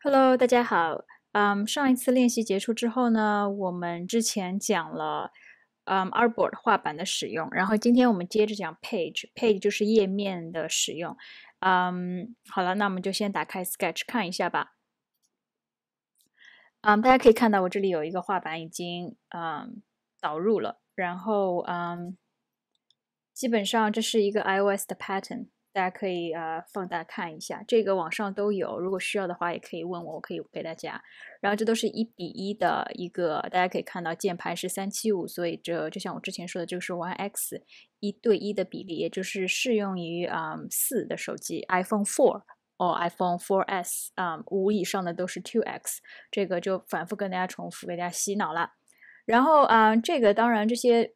Hello，大家好。嗯，上一次练习结束之后呢，我们之前讲了，嗯，Artboard 画板的使用。然后今天我们接着讲 Page，Page 就是页面的使用。嗯，好了，那我们就先打开 Sketch 看一下吧。嗯，大家可以看到我这里有一个画板已经嗯导入了。然后嗯，基本上这是一个 iOS 的 Pattern。大家可以呃放大看一下，这个网上都有，如果需要的话也可以问我，我可以给大家。然后这都是一比一的一个，大家可以看到键盘是三七五，所以这就像我之前说的，就是 one x 一对一的比例，也就是适用于啊四的手机，iPhone four 或 iPhone four s 啊五以上的都是 two x，这个就反复跟大家重复，给大家洗脑了。然后啊，这个当然这些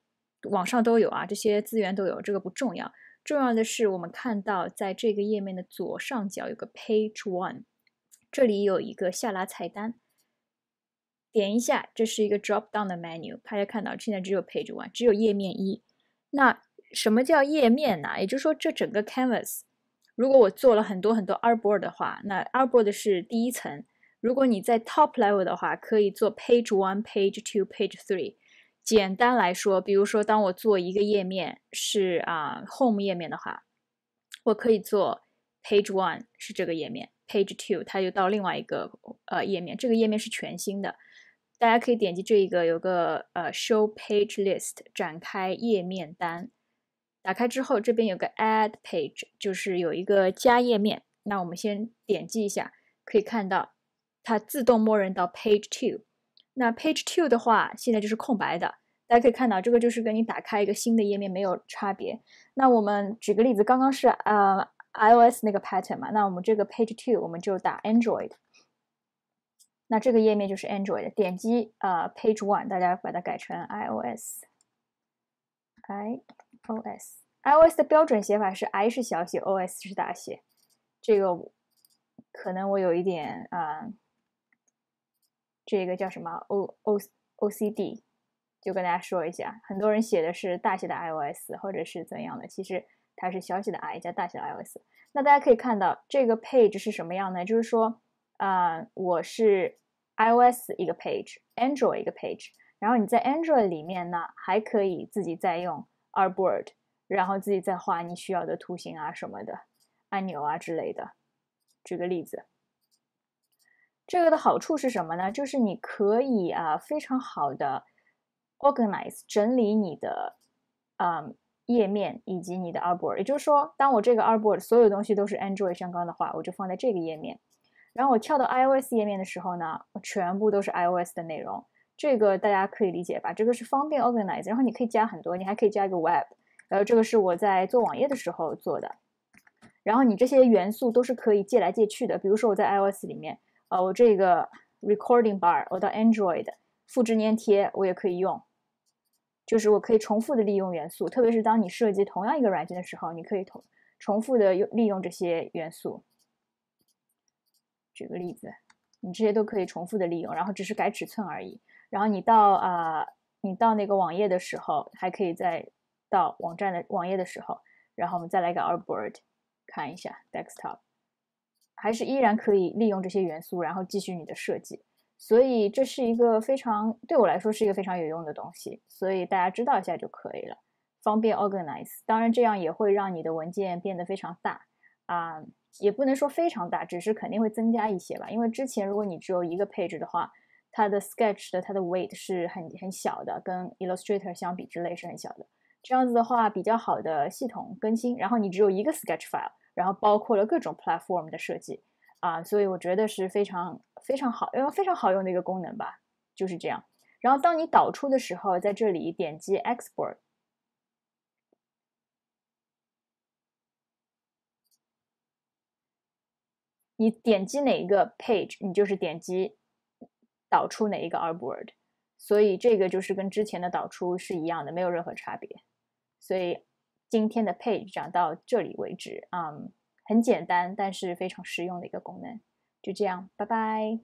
网上都有啊，这些资源都有，这个不重要。重要的是，我们看到在这个页面的左上角有个 Page One，这里有一个下拉菜单，点一下，这是一个 drop down 的 menu。大家看到现在只有 Page One，只有页面一。那什么叫页面呢？也就是说，这整个 Canvas，如果我做了很多很多 Rboard 的话，那 Rboard 是第一层。如果你在 Top Level 的话，可以做 Page One、Page Two、Page Three。简单来说，比如说，当我做一个页面是啊，home 页面的话，我可以做 page one 是这个页面，page two 它又到另外一个呃页面，这个页面是全新的。大家可以点击这一个有个呃 show page list 展开页面单，打开之后这边有个 add page 就是有一个加页面，那我们先点击一下，可以看到它自动默认到 page two。那 Page Two 的话，现在就是空白的，大家可以看到，这个就是跟你打开一个新的页面没有差别。那我们举个例子，刚刚是呃 iOS 那个 Pattern 嘛，那我们这个 Page Two 我们就打 Android，那这个页面就是 Android 点击呃 Page One，大家把它改成 iOS，iOS，iOS 的标准写法是 i 是小写，os 是大写，这个可能我有一点啊。这个叫什么？O O O C D，就跟大家说一下，很多人写的是大写的 I O S 或者是怎样的，其实它是小写的 i 加大写的 I O S。那大家可以看到这个 page 是什么样的？就是说，啊，我是 I O S 一个 page，Android 一个 page，然后你在 Android 里面呢，还可以自己再用 Artboard，然后自己再画你需要的图形啊什么的，按钮啊之类的。举个例子。这个的好处是什么呢？就是你可以啊，非常好的 organize 整理你的啊页面以及你的 arbor。也就是说，当我这个 arbor 所有东西都是 Android 相岗的话，我就放在这个页面。然后我跳到 iOS 页面的时候呢，全部都是 iOS 的内容。这个大家可以理解吧？这个是方便 organize。然后你可以加很多，你还可以加一个 web。然后这个是我在做网页的时候做的。然后你这些元素都是可以借来借去的。比如说我在 iOS 里面。哦，我这个 recording bar，我到 Android 复制粘贴我也可以用，就是我可以重复的利用元素，特别是当你设计同样一个软件的时候，你可以重重复的用利用这些元素。举个例子，你这些都可以重复的利用，然后只是改尺寸而已。然后你到啊，你到那个网页的时候，还可以再到网站的网页的时候，然后我们再来个 a r b o a r d 看一下 Desktop。还是依然可以利用这些元素，然后继续你的设计。所以这是一个非常对我来说是一个非常有用的东西。所以大家知道一下就可以了，方便 organize。当然这样也会让你的文件变得非常大啊，也不能说非常大，只是肯定会增加一些吧。因为之前如果你只有一个配置的话，它的 sketch 的它的 weight 是很很小的，跟 illustrator 相比之类是很小的。这样子的话比较好的系统更新，然后你只有一个 sketch file。然后包括了各种 platform 的设计，啊，所以我觉得是非常非常好，用非常好用的一个功能吧，就是这样。然后当你导出的时候，在这里点击 export，你点击哪一个 page，你就是点击导出哪一个 rbord，所以这个就是跟之前的导出是一样的，没有任何差别，所以。今天的配置讲到这里为止啊，很简单，但是非常实用的一个功能，就这样，拜拜。